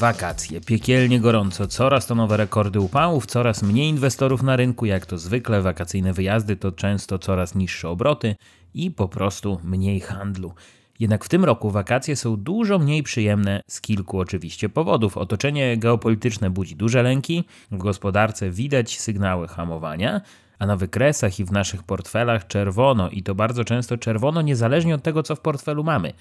wakacje. Piekielnie gorąco, coraz to nowe rekordy upałów, coraz mniej inwestorów na rynku, jak to zwykle, wakacyjne wyjazdy to często coraz niższe obroty i po prostu mniej handlu. Jednak w tym roku wakacje są dużo mniej przyjemne z kilku oczywiście powodów. Otoczenie geopolityczne budzi duże lęki, w gospodarce widać sygnały hamowania, a na wykresach i w naszych portfelach czerwono i to bardzo często czerwono niezależnie od tego co w portfelu mamy,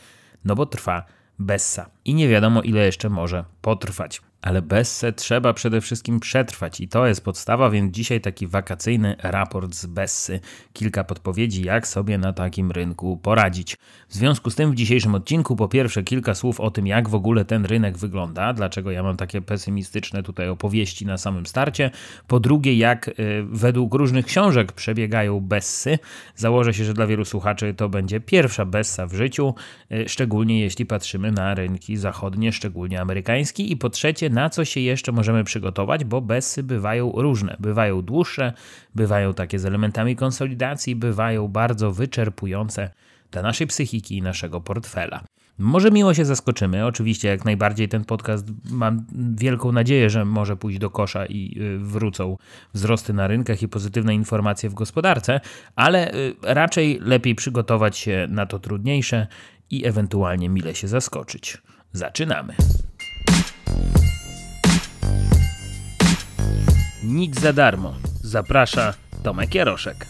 no bo trwa Bessa i nie wiadomo ile jeszcze może potrwać ale Bessę trzeba przede wszystkim przetrwać i to jest podstawa, więc dzisiaj taki wakacyjny raport z Bessy. Kilka podpowiedzi, jak sobie na takim rynku poradzić. W związku z tym w dzisiejszym odcinku po pierwsze kilka słów o tym, jak w ogóle ten rynek wygląda, dlaczego ja mam takie pesymistyczne tutaj opowieści na samym starcie. Po drugie, jak y, według różnych książek przebiegają Bessy. Założę się, że dla wielu słuchaczy to będzie pierwsza Bessa w życiu, y, szczególnie jeśli patrzymy na rynki zachodnie, szczególnie amerykański. I po trzecie, na co się jeszcze możemy przygotować, bo besy bywają różne. Bywają dłuższe, bywają takie z elementami konsolidacji, bywają bardzo wyczerpujące dla naszej psychiki i naszego portfela. Może miło się zaskoczymy, oczywiście jak najbardziej ten podcast mam wielką nadzieję, że może pójść do kosza i y, wrócą wzrosty na rynkach i pozytywne informacje w gospodarce, ale y, raczej lepiej przygotować się na to trudniejsze i ewentualnie mile się zaskoczyć. Zaczynamy. Nic za darmo. Zaprasza Tomek Jaroszek.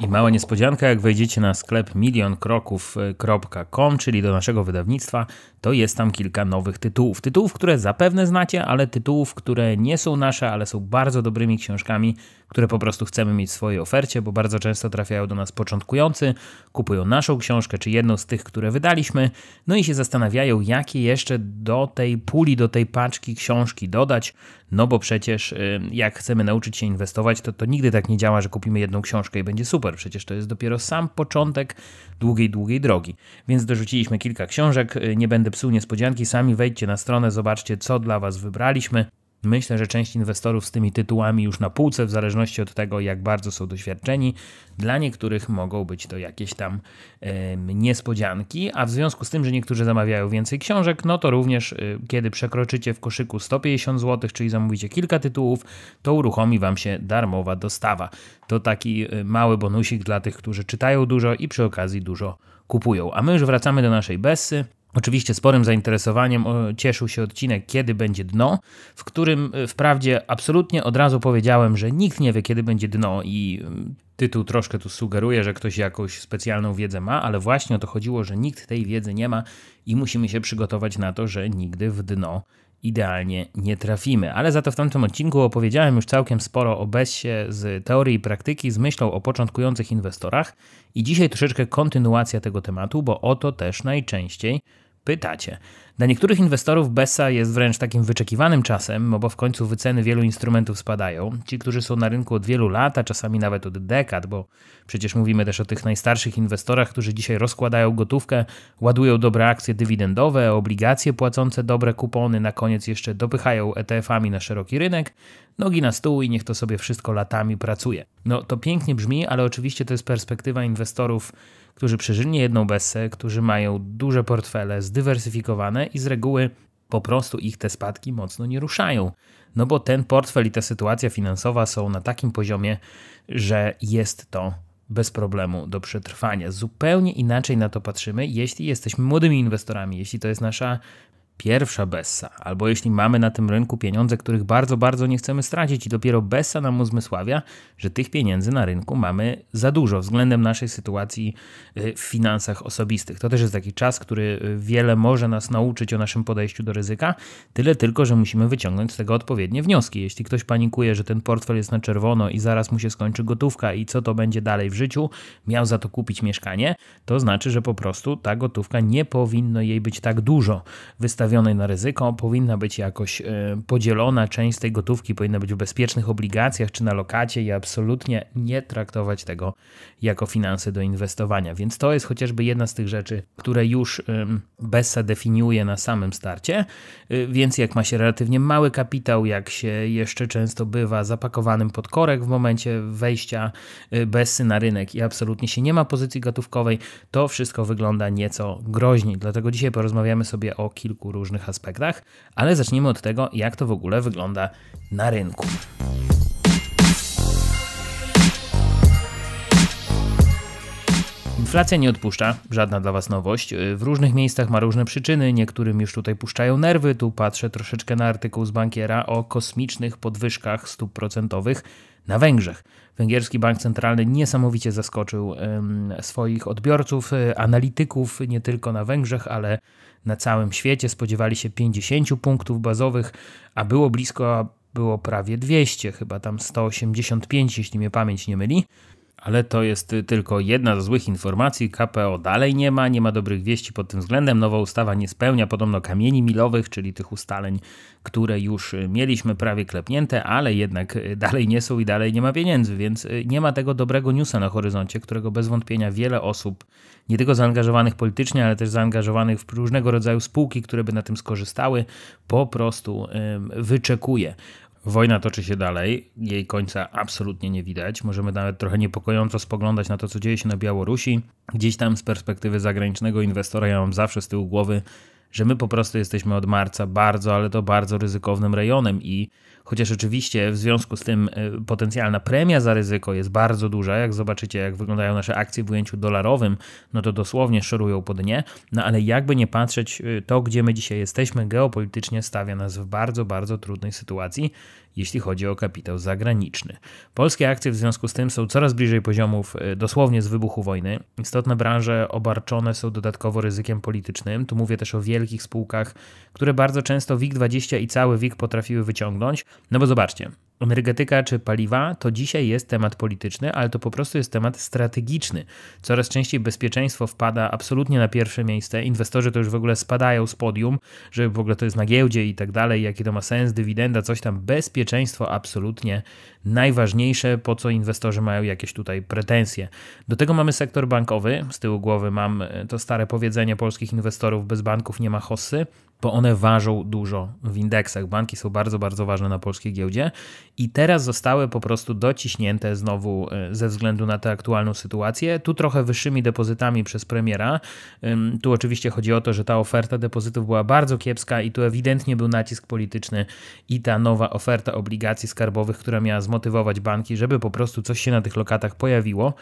I mała niespodzianka, jak wejdziecie na sklep milionkroków.com, czyli do naszego wydawnictwa, to jest tam kilka nowych tytułów. Tytułów, które zapewne znacie, ale tytułów, które nie są nasze, ale są bardzo dobrymi książkami, które po prostu chcemy mieć w swojej ofercie, bo bardzo często trafiają do nas początkujący, kupują naszą książkę czy jedną z tych, które wydaliśmy, no i się zastanawiają, jakie jeszcze do tej puli, do tej paczki książki dodać, no bo przecież y, jak chcemy nauczyć się inwestować, to, to nigdy tak nie działa, że kupimy jedną książkę i będzie super, przecież to jest dopiero sam początek długiej, długiej drogi. Więc dorzuciliśmy kilka książek, y, nie będę psuł niespodzianki, sami wejdźcie na stronę, zobaczcie co dla Was wybraliśmy. Myślę, że część inwestorów z tymi tytułami już na półce, w zależności od tego, jak bardzo są doświadczeni, dla niektórych mogą być to jakieś tam yy, niespodzianki, a w związku z tym, że niektórzy zamawiają więcej książek, no to również yy, kiedy przekroczycie w koszyku 150 zł, czyli zamówicie kilka tytułów, to uruchomi Wam się darmowa dostawa. To taki y, mały bonusik dla tych, którzy czytają dużo i przy okazji dużo kupują. A my już wracamy do naszej Bessy Oczywiście sporym zainteresowaniem cieszył się odcinek Kiedy będzie dno, w którym e, wprawdzie absolutnie od razu powiedziałem, że nikt nie wie, kiedy będzie dno i mm, tytuł troszkę tu sugeruje, że ktoś jakąś specjalną wiedzę ma, ale właśnie o to chodziło, że nikt tej wiedzy nie ma i musimy się przygotować na to, że nigdy w dno idealnie nie trafimy. Ale za to w tamtym odcinku opowiedziałem już całkiem sporo o BESie z teorii i praktyki z myślą o początkujących inwestorach i dzisiaj troszeczkę kontynuacja tego tematu, bo o to też najczęściej pytacie. Dla niektórych inwestorów BESA jest wręcz takim wyczekiwanym czasem, bo w końcu wyceny wielu instrumentów spadają. Ci, którzy są na rynku od wielu lat, a czasami nawet od dekad, bo przecież mówimy też o tych najstarszych inwestorach, którzy dzisiaj rozkładają gotówkę, ładują dobre akcje dywidendowe, obligacje płacące dobre kupony, na koniec jeszcze dopychają ETF-ami na szeroki rynek, nogi na stół i niech to sobie wszystko latami pracuje. No to pięknie brzmi, ale oczywiście to jest perspektywa inwestorów którzy przeżyli jedną bessę, którzy mają duże portfele, zdywersyfikowane i z reguły po prostu ich te spadki mocno nie ruszają. No bo ten portfel i ta sytuacja finansowa są na takim poziomie, że jest to bez problemu do przetrwania. Zupełnie inaczej na to patrzymy, jeśli jesteśmy młodymi inwestorami, jeśli to jest nasza pierwsza Bessa, albo jeśli mamy na tym rynku pieniądze, których bardzo, bardzo nie chcemy stracić i dopiero Bessa nam uzmysławia, że tych pieniędzy na rynku mamy za dużo względem naszej sytuacji y, w finansach osobistych. To też jest taki czas, który y, wiele może nas nauczyć o naszym podejściu do ryzyka, tyle tylko, że musimy wyciągnąć z tego odpowiednie wnioski. Jeśli ktoś panikuje, że ten portfel jest na czerwono i zaraz mu się skończy gotówka i co to będzie dalej w życiu, miał za to kupić mieszkanie, to znaczy, że po prostu ta gotówka nie powinno jej być tak dużo. Wystawiona nastawionej na ryzyko, powinna być jakoś e, podzielona, część tej gotówki powinna być w bezpiecznych obligacjach czy na lokacie i absolutnie nie traktować tego jako finanse do inwestowania. Więc to jest chociażby jedna z tych rzeczy, które już Besa definiuje na samym starcie. E, więc jak ma się relatywnie mały kapitał, jak się jeszcze często bywa zapakowanym pod korek w momencie wejścia e, Besy na rynek i absolutnie się nie ma pozycji gotówkowej, to wszystko wygląda nieco groźniej. Dlatego dzisiaj porozmawiamy sobie o kilku różnych aspektach, ale zacznijmy od tego, jak to w ogóle wygląda na rynku. Inflacja nie odpuszcza, żadna dla Was nowość. W różnych miejscach ma różne przyczyny, niektórym już tutaj puszczają nerwy. Tu patrzę troszeczkę na artykuł z bankiera o kosmicznych podwyżkach stóp procentowych na Węgrzech. Węgierski Bank Centralny niesamowicie zaskoczył swoich odbiorców, e, analityków nie tylko na Węgrzech, ale na całym świecie. Spodziewali się 50 punktów bazowych, a było blisko, a było prawie 200, chyba tam 185, jeśli mnie pamięć nie myli. Ale to jest tylko jedna ze złych informacji. KPO dalej nie ma, nie ma dobrych wieści pod tym względem. Nowa ustawa nie spełnia podobno kamieni milowych, czyli tych ustaleń, które już y, mieliśmy prawie klepnięte, ale jednak y, dalej nie są i dalej nie ma pieniędzy, więc y, nie ma tego dobrego newsa na horyzoncie, którego bez wątpienia wiele osób, nie tylko zaangażowanych politycznie, ale też zaangażowanych w różnego rodzaju spółki, które by na tym skorzystały, po prostu wyczekuje. Wojna toczy się dalej, jej końca absolutnie nie widać. Możemy nawet trochę niepokojąco spoglądać na to, co dzieje się na Białorusi. Gdzieś tam z perspektywy zagranicznego inwestora ja mam zawsze z tyłu głowy, że my po prostu jesteśmy od marca bardzo, ale to bardzo ryzykownym rejonem i chociaż oczywiście w związku z tym e, potencjalna premia za ryzyko jest bardzo duża. Jak zobaczycie, jak wyglądają nasze akcje w ujęciu dolarowym, no to dosłownie szorują po dnie. No ale jakby nie patrzeć, e, to gdzie my dzisiaj jesteśmy geopolitycznie stawia nas w bardzo, bardzo trudnej sytuacji, jeśli chodzi o kapitał zagraniczny. Polskie akcje w związku z tym są coraz bliżej poziomów e, dosłownie z wybuchu wojny. Istotne branże obarczone są dodatkowo ryzykiem politycznym. Tu mówię też o wielkich spółkach, które bardzo często WIG20 i cały WIG potrafiły wyciągnąć, no bo zobaczcie, energetyka czy paliwa to dzisiaj jest temat polityczny, ale to po prostu jest temat strategiczny. Coraz częściej bezpieczeństwo wpada absolutnie na pierwsze miejsce. Inwestorzy to już w ogóle spadają z podium, że w ogóle to jest na giełdzie i tak dalej, jaki to ma sens, dywidenda, coś tam. Bezpieczeństwo absolutnie najważniejsze, po co inwestorzy mają jakieś tutaj pretensje. Do tego mamy sektor bankowy. Z tyłu głowy mam e, to stare powiedzenie polskich inwestorów: bez banków nie ma hossy bo one ważą dużo w indeksach. Banki są bardzo, bardzo ważne na polskiej giełdzie i teraz zostały po prostu dociśnięte znowu e, ze względu na tę aktualną sytuację. Tu trochę wyższymi depozytami przez premiera. Tu oczywiście chodzi o to, że ta oferta depozytów była bardzo kiepska i tu ewidentnie był nacisk polityczny i ta nowa oferta obligacji skarbowych, która miała zmotywować banki, żeby po prostu coś się na tych lokatach pojawiło.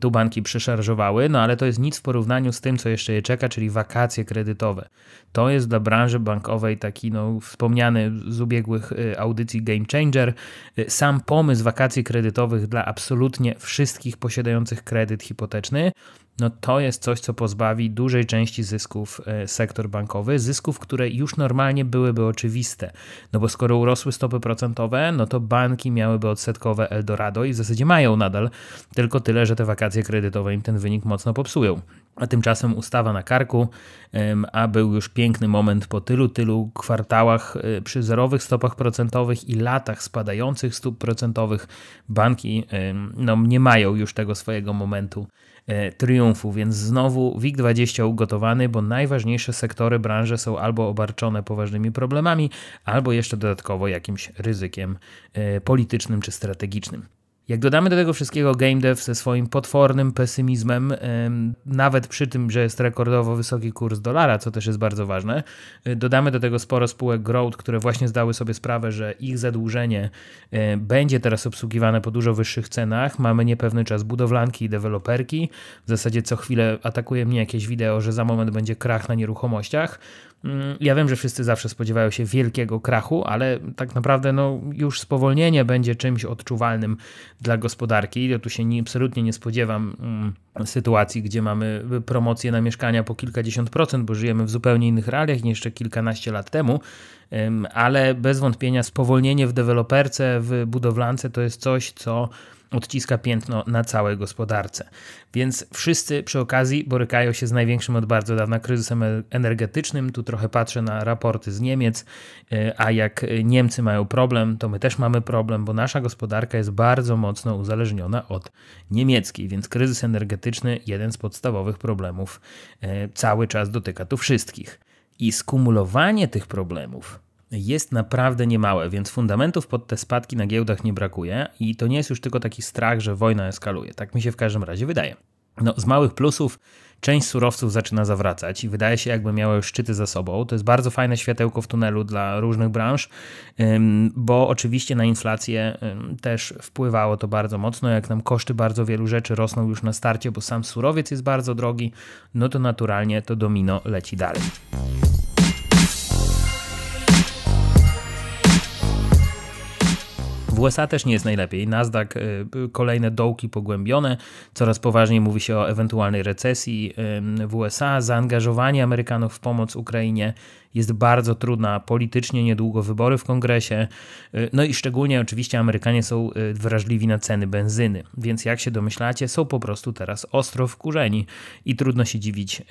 Tu banki przeszarżowały, no ale to jest nic w porównaniu z tym, co jeszcze je czeka, czyli wakacje kredytowe. To jest dla branży bankowej taki no, wspomniany z ubiegłych y, audycji game changer. Y, sam pomysł wakacji kredytowych dla absolutnie wszystkich posiadających kredyt hipoteczny no to jest coś, co pozbawi dużej części zysków y, sektor bankowy, zysków, które już normalnie byłyby oczywiste. No bo skoro urosły stopy procentowe, no to banki miałyby odsetkowe Eldorado i w zasadzie mają nadal, tylko tyle, że te wakacje kredytowe im ten wynik mocno popsują a tymczasem ustawa na karku, a był już piękny moment po tylu, tylu kwartałach e, przy zerowych stopach procentowych i latach spadających stóp procentowych. Banki no, nie mają już tego swojego momentu e, triumfu, więc znowu WIG20 ugotowany, bo najważniejsze sektory, branże są albo obarczone poważnymi problemami, albo jeszcze dodatkowo jakimś ryzykiem e, politycznym czy strategicznym. Jak dodamy do tego wszystkiego game dev ze swoim potwornym pesymizmem, nawet przy tym, że jest rekordowo wysoki kurs dolara, co też jest bardzo ważne, y, dodamy do tego sporo spółek growth, które właśnie zdały sobie sprawę, że ich zadłużenie będzie teraz obsługiwane po dużo wyższych cenach. Mamy niepewny czas budowlanki i deweloperki. W zasadzie co chwilę atakuje mnie jakieś wideo, że za moment będzie krach na nieruchomościach. Mm, ja wiem, że wszyscy zawsze spodziewają się wielkiego krachu, ale tak naprawdę no, już spowolnienie będzie czymś odczuwalnym dla gospodarki. Ja tu się nie, absolutnie nie spodziewam mm, sytuacji, gdzie mamy promocję na mieszkania po kilkadziesiąt procent, bo żyjemy w zupełnie innych realiach niż jeszcze kilkanaście lat temu, ale bez wątpienia spowolnienie w deweloperce, w budowlance to jest coś, co odciska piętno na całej gospodarce. Więc wszyscy przy okazji borykają się z największym od bardzo dawna kryzysem e- energetycznym. Tu trochę patrzę na raporty z Niemiec, e, a jak Niemcy mają problem, to my też mamy problem, bo nasza gospodarka jest bardzo mocno uzależniona od niemieckiej, więc kryzys energetyczny jeden z podstawowych problemów e, cały czas dotyka tu wszystkich. I skumulowanie tych problemów jest naprawdę niemałe, więc fundamentów pod te spadki na giełdach nie brakuje i to nie jest już tylko taki strach, że wojna eskaluje. Tak mi się w każdym razie wydaje. No, z małych plusów część surowców zaczyna zawracać i wydaje się, jakby miały szczyty za sobą. To jest bardzo fajne światełko w tunelu dla różnych branż, bo oczywiście na inflację też wpływało to bardzo mocno. Jak nam koszty bardzo wielu rzeczy rosną już na starcie, bo sam surowiec jest bardzo drogi, no to naturalnie to domino leci dalej. W USA też nie jest najlepiej. Nasdaq y, kolejne dołki pogłębione, coraz poważniej mówi się o ewentualnej recesji w USA, zaangażowanie Amerykanów w pomoc Ukrainie jest bardzo trudna politycznie, niedługo wybory w kongresie. Y, no i szczególnie oczywiście Amerykanie są y, wrażliwi na ceny benzyny, więc jak się domyślacie, są po prostu teraz ostro wkurzeni i trudno się dziwić,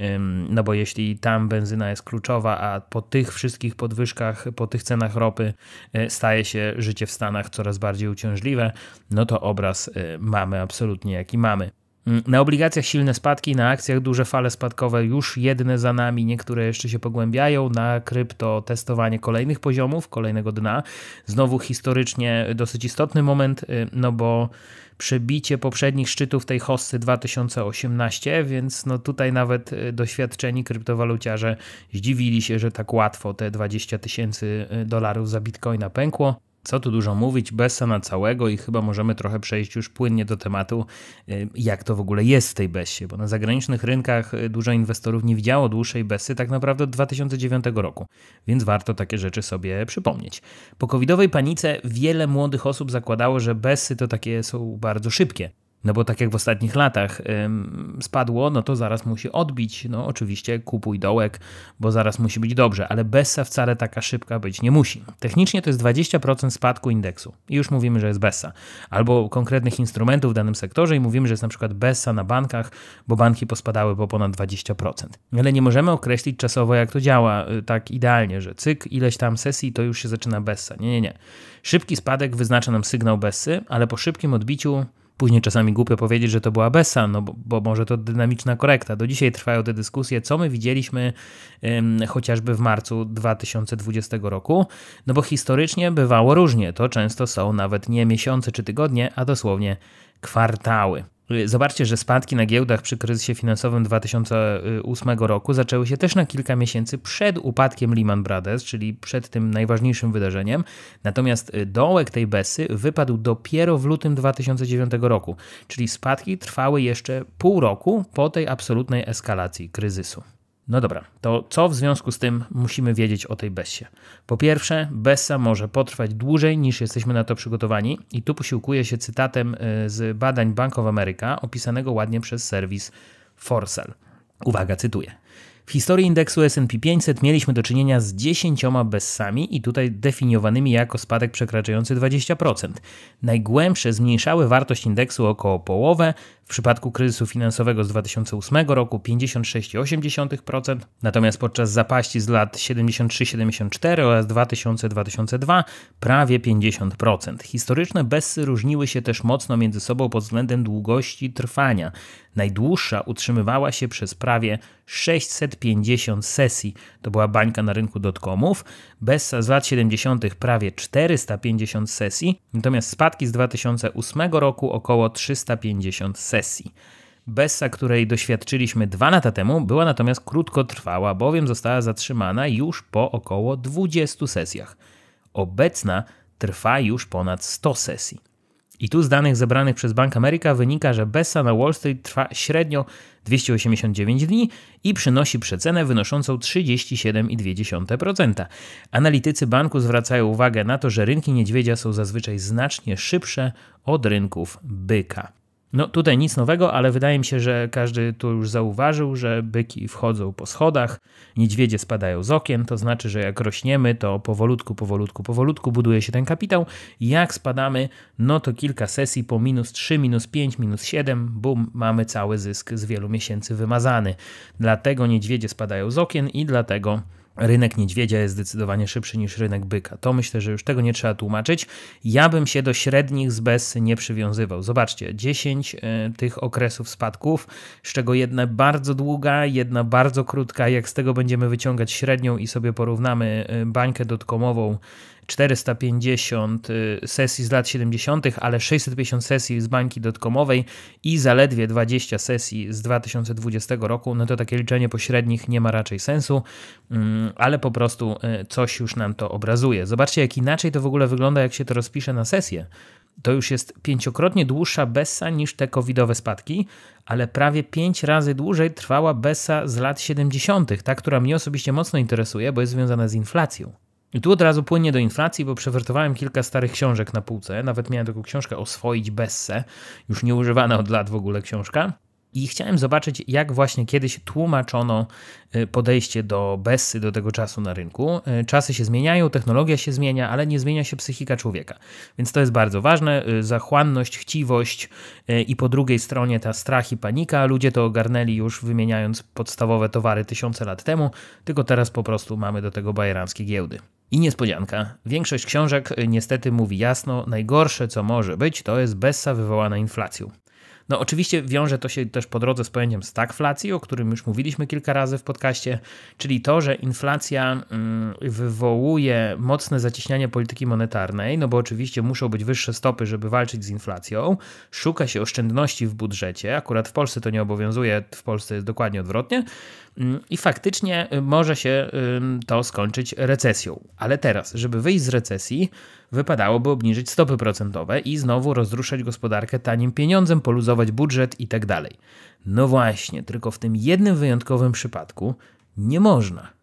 no bo jeśli tam benzyna jest kluczowa, a po tych wszystkich podwyżkach, po tych cenach ropy y, staje się życie w Stanach coraz bardziej uciążliwe, no to obraz mamy absolutnie jaki mamy. Mm, na obligacjach silne spadki, na akcjach duże fale spadkowe już jedne za nami, niektóre jeszcze się pogłębiają. Na krypto testowanie kolejnych poziomów, kolejnego dna. Znowu historycznie dosyć istotny moment, y, no bo przebicie poprzednich szczytów tej hossy 2018, więc no tutaj nawet y, doświadczeni kryptowaluciarze zdziwili się, że tak łatwo te 20 tysięcy y, dolarów za bitcoina pękło co tu dużo mówić, Bessa na całego i chyba możemy trochę przejść już płynnie do tematu, y, jak to w ogóle jest w tej Besie, bo na zagranicznych rynkach y, dużo inwestorów nie widziało dłuższej Besy tak naprawdę od 2009 roku, więc warto takie rzeczy sobie przypomnieć. Po covidowej panice wiele młodych osób zakładało, że Besy to takie są bardzo szybkie, no bo tak jak w ostatnich latach spadło, no to zaraz musi odbić. No oczywiście kupuj dołek, bo zaraz musi być dobrze, ale Bessa wcale taka szybka być nie musi. Technicznie to jest 20% spadku indeksu i już mówimy, że jest Bessa. Albo konkretnych instrumentów w danym sektorze i mówimy, że jest na przykład Bessa na bankach, bo banki pospadały po ponad 20%. Ale nie możemy określić czasowo, jak to działa e, tak idealnie, że cyk, ileś tam sesji to już się zaczyna Bessa. Nie, nie, nie. Szybki spadek wyznacza nam sygnał Bessy, ale po szybkim odbiciu Później czasami głupio powiedzieć, że to była BESA, no bo, bo może to dynamiczna korekta. Do dzisiaj trwają te dyskusje, co my widzieliśmy ym, chociażby w marcu 2020 roku, no bo historycznie bywało różnie. To często są nawet nie miesiące czy tygodnie, a dosłownie kwartały. Y, zobaczcie, że spadki na giełdach przy kryzysie finansowym 2008 roku zaczęły się też na kilka miesięcy przed upadkiem Lehman Brothers, czyli przed tym najważniejszym wydarzeniem. Natomiast y, dołek tej Besy wypadł dopiero w lutym 2009 roku, czyli spadki trwały jeszcze pół roku po tej absolutnej eskalacji kryzysu. No dobra, to co w związku z tym musimy wiedzieć o tej Bessie? Po pierwsze, Bessa może potrwać dłużej niż jesteśmy na to przygotowani i tu posiłkuję się cytatem y, z badań Bank of America opisanego ładnie przez serwis Forsal. Uwaga, cytuję. W historii indeksu S&P 500 mieliśmy do czynienia z 10 bessami i tutaj definiowanymi jako spadek przekraczający 20%. Najgłębsze zmniejszały wartość indeksu około połowę, w przypadku kryzysu finansowego z 2008 roku 56,8%, natomiast podczas zapaści z lat 73-74 oraz 2000-2002 prawie 50%. Historyczne besy różniły się też mocno między sobą pod względem długości trwania. Najdłuższa utrzymywała się przez prawie 650 sesji. To była bańka na rynku dotcomów. Bessa z lat 70. prawie 450 sesji, natomiast spadki z 2008 roku około 350 sesji. Bessa, której doświadczyliśmy dwa lata temu, była natomiast krótkotrwała, bowiem została zatrzymana już po około 20 sesjach. Obecna trwa już ponad 100 sesji. I tu z danych zebranych przez Bank Ameryka wynika, że Bessa na Wall Street trwa średnio 289 dni i przynosi przecenę wynoszącą 37,2%. Analitycy banku zwracają uwagę na to, że rynki niedźwiedzia są zazwyczaj znacznie szybsze od rynków byka. No tutaj nic nowego, ale wydaje mi się, że każdy tu już zauważył, że byki wchodzą po schodach, niedźwiedzie spadają z okien, to znaczy, że jak rośniemy, to powolutku, powolutku, powolutku buduje się ten kapitał. Jak spadamy, no to kilka sesji po minus 3, minus 5, minus 7, bum, mamy cały zysk z wielu miesięcy wymazany. Dlatego niedźwiedzie spadają z okien i dlatego Rynek niedźwiedzia jest zdecydowanie szybszy niż rynek byka. To myślę, że już tego nie trzeba tłumaczyć. Ja bym się do średnich z bez nie przywiązywał. Zobaczcie, 10 e, tych okresów spadków, z czego jedna bardzo długa, jedna bardzo krótka. Jak z tego będziemy wyciągać średnią i sobie porównamy e, bańkę dotkomową 450 y, sesji z lat 70., ale 650 sesji z bańki dotkomowej i zaledwie 20 sesji z 2020 roku, no to takie liczenie pośrednich nie ma raczej sensu, mm, ale po prostu y, coś już nam to obrazuje. Zobaczcie, jak inaczej to w ogóle wygląda, jak się to rozpisze na sesję. To już jest pięciokrotnie dłuższa Bessa niż te covidowe spadki, ale prawie pięć razy dłużej trwała Bessa z lat 70., ta, która mnie osobiście mocno interesuje, bo jest związana z inflacją. I tu od razu płynie do inflacji, bo przewertowałem kilka starych książek na półce. Nawet miałem taką książkę Oswoić Besse, już nieużywana od lat w ogóle książka. I chciałem zobaczyć, jak właśnie kiedyś tłumaczono y, podejście do Bessy, do tego czasu na rynku. Y, czasy się zmieniają, technologia się zmienia, ale nie zmienia się psychika człowieka. Więc to jest bardzo ważne. Y, zachłanność, chciwość i po drugiej stronie ta strach i panika. Ludzie to ogarnęli już wymieniając podstawowe towary tysiące lat temu, tylko teraz po prostu mamy do tego bajeranskie giełdy. I niespodzianka. Większość książek y, niestety mówi jasno, najgorsze co może być to jest bessa wywołana inflacją. No oczywiście wiąże to się też po drodze z pojęciem stagflacji, o którym już mówiliśmy kilka razy w podcaście, czyli to, że inflacja mm, wywołuje mocne zacieśnianie polityki monetarnej, no bo oczywiście muszą być wyższe stopy, żeby walczyć z inflacją, szuka się oszczędności w budżecie, akurat w Polsce to nie obowiązuje, w Polsce jest dokładnie odwrotnie, Mm, I faktycznie y, może się to skończyć recesją. Ale teraz, żeby wyjść z recesji, wypadałoby obniżyć stopy procentowe i znowu rozruszać gospodarkę tanim pieniądzem, poluzować budżet itd. Tak no właśnie, tylko w tym jednym wyjątkowym przypadku nie można.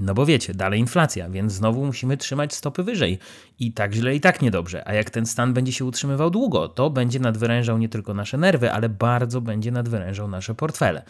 No bo wiecie, dalej inflacja, więc znowu musimy trzymać stopy wyżej. I tak źle, i tak niedobrze. A jak ten stan będzie się utrzymywał długo, to będzie nadwyrężał nie tylko nasze nerwy, ale bardzo będzie nadwyrężał nasze portfele.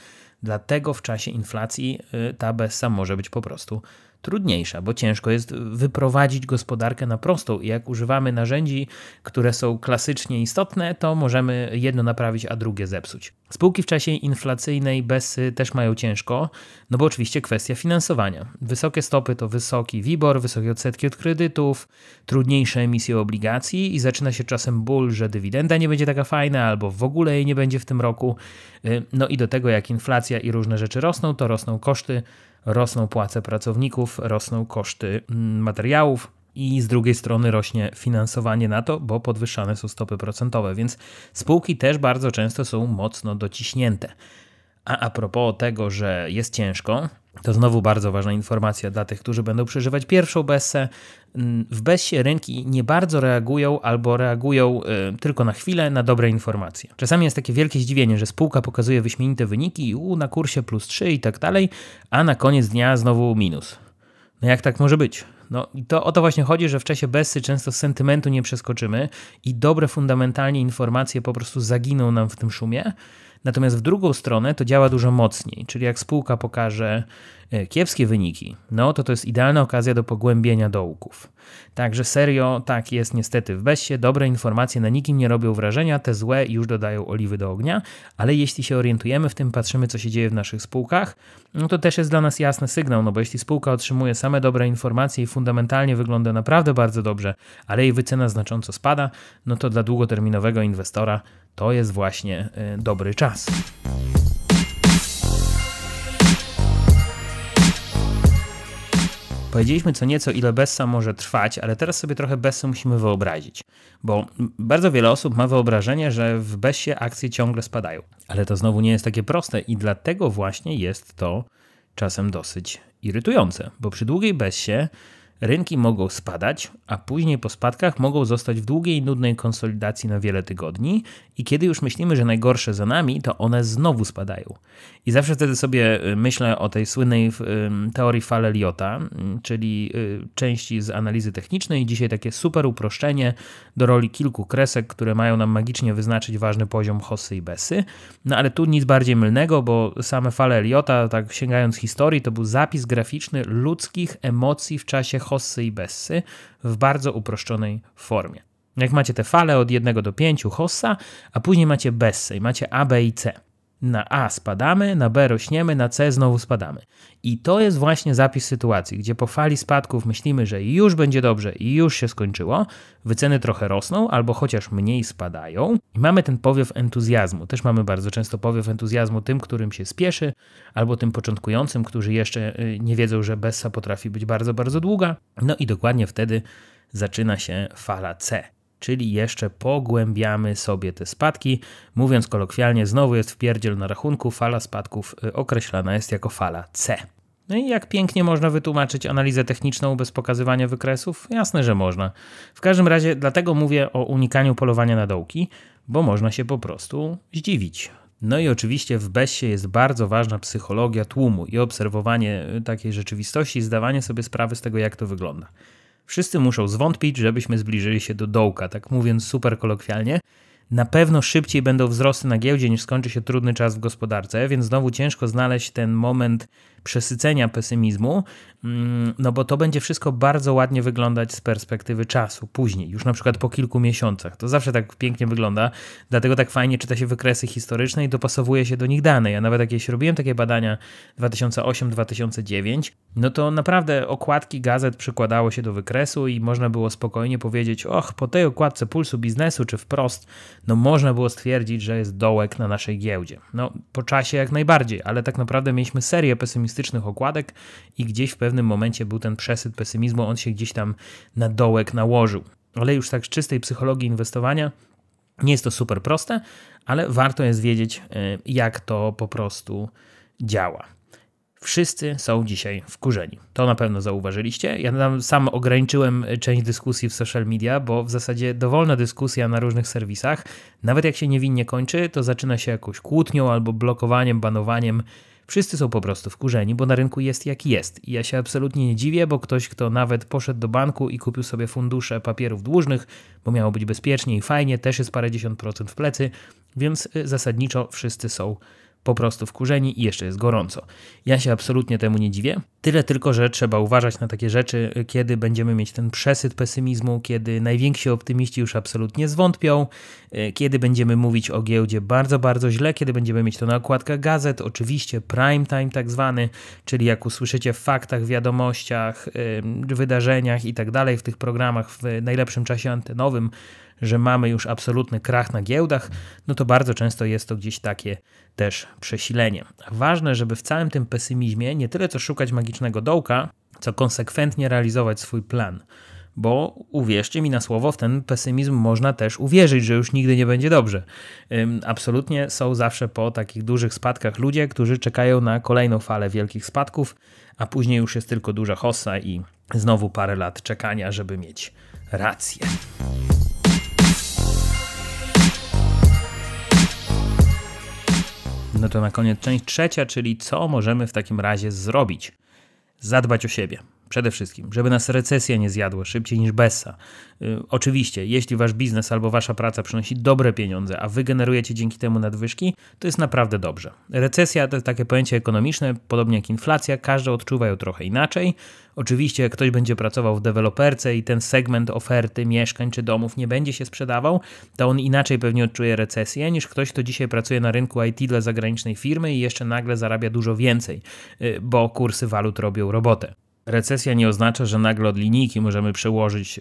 Dlatego w czasie inflacji y, ta besa może być po prostu trudniejsza, bo ciężko jest wyprowadzić gospodarkę na prostą i jak używamy narzędzi, które są klasycznie istotne, to możemy jedno naprawić, a drugie zepsuć. Spółki w czasie inflacyjnej bez też mają ciężko, no bo oczywiście kwestia finansowania. Wysokie stopy to wysoki WIBOR, wysokie odsetki od kredytów, trudniejsze emisje obligacji i zaczyna się czasem ból, że dywidenda nie będzie taka fajna albo w ogóle jej nie będzie w tym roku. Y, no i do tego jak inflacja i różne rzeczy rosną, to rosną koszty rosną płace pracowników, rosną koszty mm, materiałów, i z drugiej strony rośnie finansowanie na to, bo podwyższane są stopy procentowe, więc spółki też bardzo często są mocno dociśnięte. A a propos tego, że jest ciężko, to znowu bardzo ważna informacja dla tych, którzy będą przeżywać pierwszą bessę. Mm, w bessie rynki nie bardzo reagują albo reagują y, tylko na chwilę na dobre informacje. Czasami jest takie wielkie zdziwienie, że spółka pokazuje wyśmienite wyniki u na kursie plus 3 i tak dalej, a na koniec dnia znowu minus. No jak tak może być? No i to o to właśnie chodzi, że w czasie bessy często sentymentu nie przeskoczymy i dobre fundamentalnie informacje po prostu zaginą nam w tym szumie. Natomiast w drugą stronę to działa dużo mocniej, czyli jak spółka pokaże e, kiepskie wyniki, no to to jest idealna okazja do pogłębienia dołków. Także serio, tak jest niestety w Bessie, dobre informacje na nikim nie robią wrażenia, te złe już dodają oliwy do ognia, ale jeśli się orientujemy w tym, patrzymy co się dzieje w naszych spółkach, no to też jest dla nas jasny sygnał, no bo jeśli spółka otrzymuje same dobre informacje i fundamentalnie wygląda naprawdę bardzo dobrze, ale jej wycena znacząco spada, no to dla długoterminowego inwestora to jest właśnie y, dobry czas. Powiedzieliśmy co nieco, ile Bessa może trwać, ale teraz sobie trochę Bessę musimy wyobrazić, bo bardzo wiele osób ma wyobrażenie, że w Bessie akcje ciągle spadają. Ale to znowu nie jest takie proste i dlatego właśnie jest to czasem dosyć irytujące, bo przy długiej Bessie Rynki mogą spadać, a później po spadkach mogą zostać w długiej, nudnej konsolidacji na wiele tygodni i kiedy już myślimy, że najgorsze za nami, to one znowu spadają. I zawsze wtedy sobie y, myślę o tej słynnej y, teorii fal Eliota, y, czyli części z analizy technicznej. Dzisiaj takie super uproszczenie do roli kilku kresek, które mają nam magicznie wyznaczyć ważny poziom hossy i besy. No ale tu nic bardziej mylnego, bo same fale Eliota, tak sięgając historii, to był zapis graficzny ludzkich emocji w czasie hossy i bessy w bardzo uproszczonej formie. Jak macie te fale od 1 do 5 hossa, a później macie bessy i macie A, B i C na A spadamy, na B rośniemy, na C znowu spadamy. I to jest właśnie zapis sytuacji, gdzie po fali spadków myślimy, że już będzie dobrze i już się skończyło, wyceny trochę rosną albo chociaż mniej spadają. I mamy ten powiew entuzjazmu. Też mamy bardzo często powiew entuzjazmu tym, którym się spieszy, albo tym początkującym, którzy jeszcze y, nie wiedzą, że Bessa potrafi być bardzo, bardzo długa. No i dokładnie wtedy zaczyna się fala C czyli jeszcze pogłębiamy sobie te spadki. Mówiąc kolokwialnie, znowu jest wpierdziel na rachunku, fala spadków y, określana jest jako fala C. No i jak pięknie można wytłumaczyć analizę techniczną bez pokazywania wykresów? Jasne, że można. W każdym razie dlatego mówię o unikaniu polowania na dołki, bo można się po prostu zdziwić. No i oczywiście w BESie jest bardzo ważna psychologia tłumu i obserwowanie y, takiej rzeczywistości, zdawanie sobie sprawy z tego, jak to wygląda. Wszyscy muszą zwątpić, żebyśmy zbliżyli się do dołka, tak mówiąc super kolokwialnie. Na pewno szybciej będą wzrosty na giełdzie niż skończy się trudny czas w gospodarce, więc znowu ciężko znaleźć ten moment przesycenia pesymizmu, mm, no bo to będzie wszystko bardzo ładnie wyglądać z perspektywy czasu, później, już na przykład po kilku miesiącach. To zawsze tak pięknie wygląda, dlatego tak fajnie czyta się wykresy historyczne i dopasowuje się do nich dane. Ja nawet jakieś robiłem takie badania 2008-2009, no to naprawdę okładki gazet przykładało się do wykresu i można było spokojnie powiedzieć, och, po tej okładce pulsu biznesu czy wprost, no można było stwierdzić, że jest dołek na naszej giełdzie. No po czasie jak najbardziej, ale tak naprawdę mieliśmy serię pesymistyczną pesymistycznych okładek i gdzieś w pewnym momencie był ten przesyt pesymizmu, on się gdzieś tam na dołek nałożył. Ale już tak z czystej psychologii inwestowania nie jest to super proste, ale warto jest wiedzieć, e, jak to po prostu działa. Wszyscy są dzisiaj wkurzeni. To na pewno zauważyliście. Ja sam ograniczyłem e, część dyskusji w social media, bo w zasadzie dowolna dyskusja na różnych serwisach, nawet jak się niewinnie kończy, to zaczyna się jakąś kłótnią albo blokowaniem, banowaniem Wszyscy są po prostu wkurzeni, bo na rynku jest jak jest. I ja się absolutnie nie dziwię, bo ktoś, kto nawet poszedł do banku i kupił sobie fundusze papierów dłużnych, bo miało być bezpiecznie i fajnie, też jest parędziesiąt procent w plecy, więc y, zasadniczo wszyscy są po prostu wkurzeni i jeszcze jest gorąco. Ja się absolutnie temu nie dziwię. Tyle tylko, że trzeba uważać na takie rzeczy, kiedy będziemy mieć ten przesyt pesymizmu, kiedy najwięksi optymiści już absolutnie zwątpią, e, kiedy będziemy mówić o giełdzie bardzo, bardzo źle, kiedy będziemy mieć to na okładkach gazet, oczywiście prime time tak zwany, czyli jak usłyszycie w faktach, wiadomościach, wydarzeniach i tak dalej, w tych programach w najlepszym czasie antenowym, że mamy już absolutny krach na giełdach, no to bardzo często jest to gdzieś takie też przesilenie. Ważne, żeby w całym tym pesymizmie nie tyle co szukać magicznego dołka, co konsekwentnie realizować swój plan. Bo uwierzcie mi na słowo, w ten pesymizm można też uwierzyć, że już nigdy nie będzie dobrze. Absolutnie są zawsze po takich dużych spadkach ludzie, którzy czekają na kolejną falę wielkich spadków, a później już jest tylko duża hossa i znowu parę lat czekania, żeby mieć rację. No to na koniec część trzecia, czyli co możemy w takim razie zrobić? Zadbać o siebie przede wszystkim, żeby nas recesja nie zjadła szybciej niż besa. Y, oczywiście, jeśli wasz biznes albo wasza praca przynosi dobre pieniądze, a wy generujecie dzięki temu nadwyżki, to jest naprawdę dobrze. Recesja to takie pojęcie ekonomiczne, podobnie jak inflacja, każdy odczuwa ją trochę inaczej. Oczywiście, jak ktoś będzie pracował w deweloperce i ten segment oferty mieszkań czy domów nie będzie się sprzedawał, to on inaczej pewnie odczuje recesję niż ktoś, kto dzisiaj pracuje na rynku IT dla zagranicznej firmy i jeszcze nagle zarabia dużo więcej, y, bo kursy walut robią robotę recesja nie oznacza, że nagle od linijki możemy przełożyć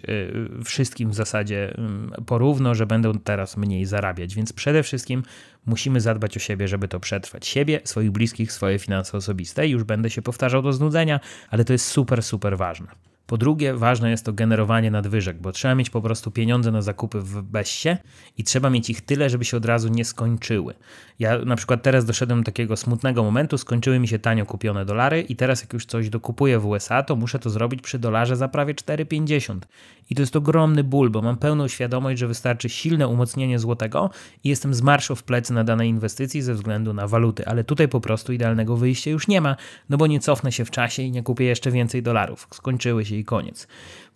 y, wszystkim w zasadzie mm, porówno, że będą teraz mniej zarabiać. Więc przede wszystkim musimy zadbać o siebie, żeby to przetrwać. Siebie, swoich bliskich, swoje finanse osobiste. Już będę się powtarzał do znudzenia, ale to jest super, super ważne. Po drugie, ważne jest to generowanie nadwyżek, bo trzeba mieć po prostu pieniądze na zakupy w Bessie i trzeba mieć ich tyle, żeby się od razu nie skończyły. Ja na przykład teraz doszedłem do takiego smutnego momentu, skończyły mi się tanio kupione dolary i teraz jak już coś dokupuję w USA, to muszę to zrobić przy dolarze za prawie 4,50. I to jest ogromny ból, bo mam pełną świadomość, że wystarczy silne umocnienie złotego i jestem z marszu w plecy na danej inwestycji ze względu na waluty, ale tutaj po prostu idealnego wyjścia już nie ma, no bo nie cofnę się w czasie i nie kupię jeszcze więcej dolarów. Skończyły się i koniec.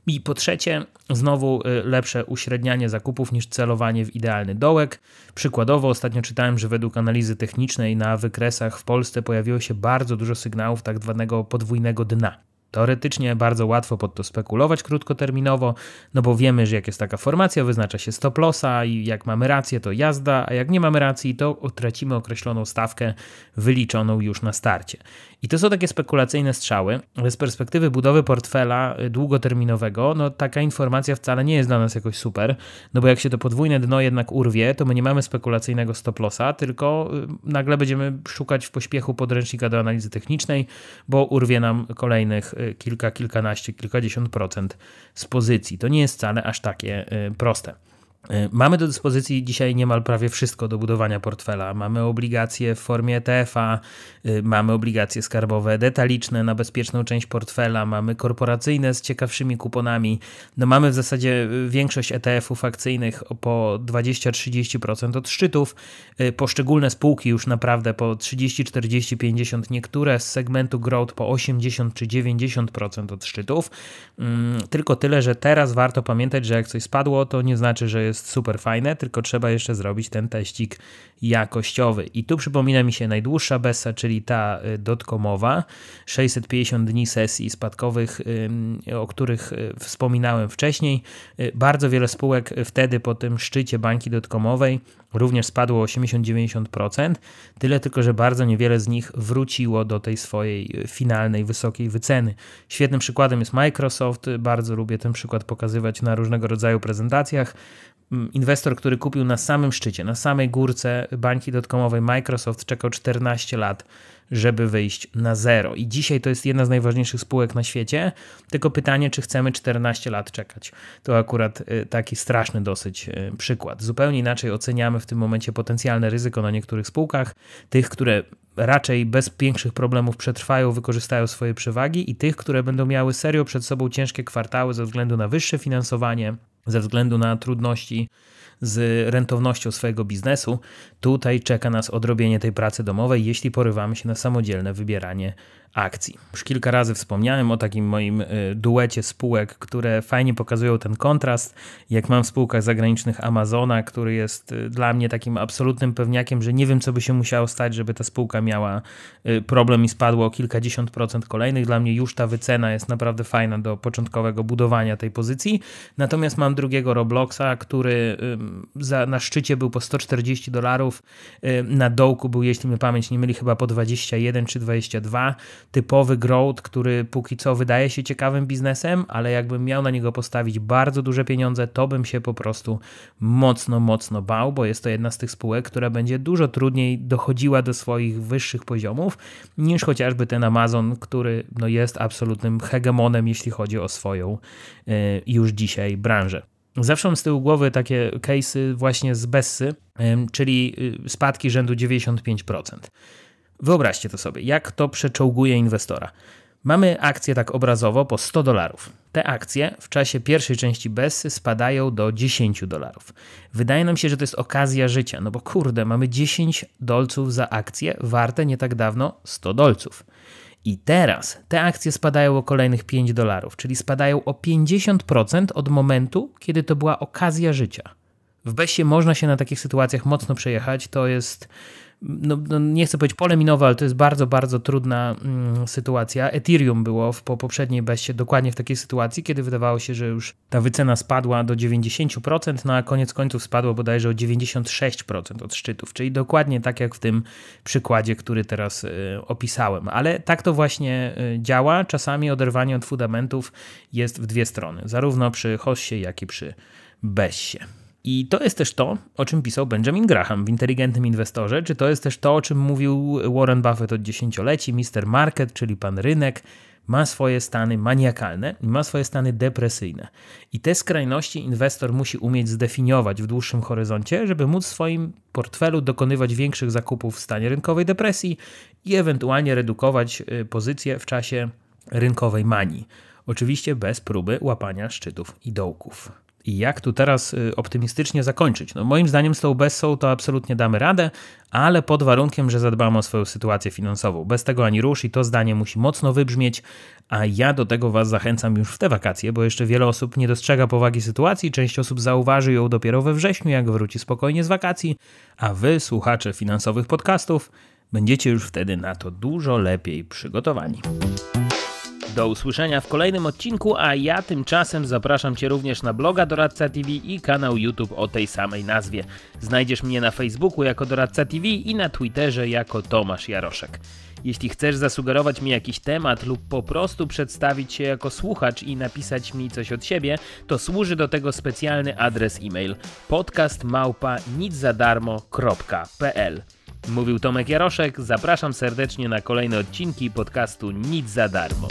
I po trzecie, znowu y, lepsze uśrednianie zakupów niż celowanie w idealny dołek. Przykładowo, ostatnio czytałem, że według analizy technicznej na wykresach w Polsce pojawiło się bardzo dużo sygnałów tak zwanego podwójnego dna. Teoretycznie bardzo łatwo pod to spekulować krótkoterminowo, no bo wiemy, że jak jest taka formacja, wyznacza się stop lossa i jak mamy rację, to jazda, a jak nie mamy racji, to tracimy określoną stawkę wyliczoną już na starcie. I to są takie spekulacyjne strzały, ale z perspektywy budowy portfela długoterminowego, no taka informacja wcale nie jest dla nas jakoś super, no bo jak się to podwójne dno jednak urwie, to my nie mamy spekulacyjnego stop lossa, tylko y, nagle będziemy szukać w pośpiechu podręcznika do analizy technicznej, bo urwie nam kolejnych y, kilka, kilkanaście, kilkadziesiąt procent z pozycji. To nie jest wcale aż takie y, proste. E, mamy do dyspozycji dzisiaj niemal prawie wszystko do budowania portfela. Mamy obligacje w formie ETF-a, e, mamy obligacje skarbowe detaliczne na bezpieczną część portfela, mamy korporacyjne z ciekawszymi kuponami. No mamy w zasadzie e, większość ETF-ów akcyjnych po 20-30% od szczytów. Poszczególne spółki już naprawdę po 30, 40, 50, niektóre z segmentu growth po 80 czy 90% od szczytów. Mm, tylko tyle, że teraz warto pamiętać, że jak coś spadło, to nie znaczy, że jest jest super fajne, tylko trzeba jeszcze zrobić ten teścik jakościowy. I tu przypomina mi się najdłuższa besa, czyli ta y, dotkomowa, 650 dni sesji spadkowych, o których y, wspominałem wcześniej. Y, bardzo wiele spółek wtedy po tym szczycie banki dotkomowej również spadło 80-90%, tyle tylko, że bardzo niewiele z nich wróciło do tej swojej e, finalnej wysokiej wyceny. Świetnym przykładem jest Microsoft, bardzo lubię ten przykład pokazywać na różnego rodzaju prezentacjach. Mm, inwestor, który kupił na samym szczycie, na samej górce bańki dotkomowej Microsoft, czekał 14 lat żeby wyjść na zero. I dzisiaj to jest jedna z najważniejszych spółek na świecie. Tylko pytanie, czy chcemy 14 lat czekać. To akurat y, taki straszny dosyć y, przykład. Zupełnie inaczej oceniamy w tym momencie potencjalne ryzyko na niektórych spółkach, tych, które raczej bez większych problemów przetrwają, wykorzystają swoje przewagi i tych, które będą miały serio przed sobą ciężkie kwartały ze względu na wyższe finansowanie, ze względu na trudności z rentownością swojego biznesu, tutaj czeka nas odrobienie tej pracy domowej, jeśli porywamy się na samodzielne wybieranie akcji. Już kilka razy wspomniałem o takim moim y, duecie spółek, które fajnie pokazują ten kontrast. Jak mam w spółkach zagranicznych Amazona, który jest y, dla mnie takim absolutnym pewniakiem, że nie wiem, co by się musiało stać, żeby ta spółka miała y, problem i spadła o kilkadziesiąt procent kolejnych. Dla mnie już ta wycena jest naprawdę fajna do początkowego budowania tej pozycji. Natomiast mam drugiego Robloxa, który za, na szczycie był po 140 dolarów, na dołku był, jeśli mnie pamięć nie myli, chyba po 21 czy 22 typowy growth, który póki co wydaje się ciekawym biznesem, ale jakbym miał na niego postawić bardzo duże pieniądze, to bym się po prostu mocno, mocno bał, bo jest to jedna z tych spółek, która będzie dużo trudniej dochodziła do swoich wyższych poziomów niż chociażby ten Amazon, który no, jest absolutnym hegemonem, jeśli chodzi o swoją yy, już dzisiaj branżę. Zawsze mam z tyłu głowy takie case'y właśnie z Bessy, e, czyli e, spadki rzędu 95%. Wyobraźcie to sobie, jak to przeczołguje inwestora. Mamy akcje tak obrazowo po 100 dolarów. Te akcje w czasie pierwszej części BESY spadają do 10 dolarów. Wydaje nam się, że to jest okazja życia, no bo kurde, mamy 10 dolców za akcję warte nie tak dawno 100 dolców. I teraz te akcje spadają o kolejnych 5 dolarów, czyli spadają o 50% od momentu, kiedy to była okazja życia. W BESie można się na takich sytuacjach mocno przejechać, to jest no, no, nie chcę powiedzieć pole minowe, ale to jest bardzo, bardzo trudna mm, sytuacja. Ethereum było w, po poprzedniej beście dokładnie w takiej sytuacji, kiedy wydawało się, że już ta wycena spadła do 90%, na no, koniec końców spadło bodajże o 96% od szczytów, czyli dokładnie tak jak w tym przykładzie, który teraz y, opisałem. Ale tak to właśnie y, działa. Czasami oderwanie od fundamentów jest w dwie strony, zarówno przy hossie, jak i przy bessie. I to jest też to, o czym pisał Benjamin Graham w Inteligentnym Inwestorze, czy to jest też to, o czym mówił Warren Buffett od dziesięcioleci, Mr. Market, czyli pan rynek, ma swoje stany maniakalne i ma swoje stany depresyjne. I te skrajności inwestor musi umieć zdefiniować w dłuższym horyzoncie, żeby móc w swoim portfelu dokonywać większych zakupów w stanie rynkowej depresji i ewentualnie redukować y, pozycje w czasie rynkowej manii. Oczywiście bez próby łapania szczytów i dołków. I jak tu teraz y, optymistycznie zakończyć? No moim zdaniem z tą Bessą to absolutnie damy radę, ale pod warunkiem, że zadbamy o swoją sytuację finansową. Bez tego ani rusz i to zdanie musi mocno wybrzmieć, a ja do tego Was zachęcam już w te wakacje, bo jeszcze wiele osób nie dostrzega powagi sytuacji, część osób zauważy ją dopiero we wrześniu, jak wróci spokojnie z wakacji, a Wy, słuchacze finansowych podcastów, będziecie już wtedy na to dużo lepiej przygotowani. Do usłyszenia w kolejnym odcinku, a ja tymczasem zapraszam Cię również na bloga Doradca TV i kanał YouTube o tej samej nazwie. Znajdziesz mnie na Facebooku jako Doradca TV i na Twitterze jako Tomasz Jaroszek. Jeśli chcesz zasugerować mi jakiś temat lub po prostu przedstawić się jako słuchacz i napisać mi coś od siebie, to służy do tego specjalny adres e-mail podcastmałpa.niczadarmo.pl Mówił Tomek Jaroszek, zapraszam serdecznie na kolejne odcinki podcastu Nic za darmo.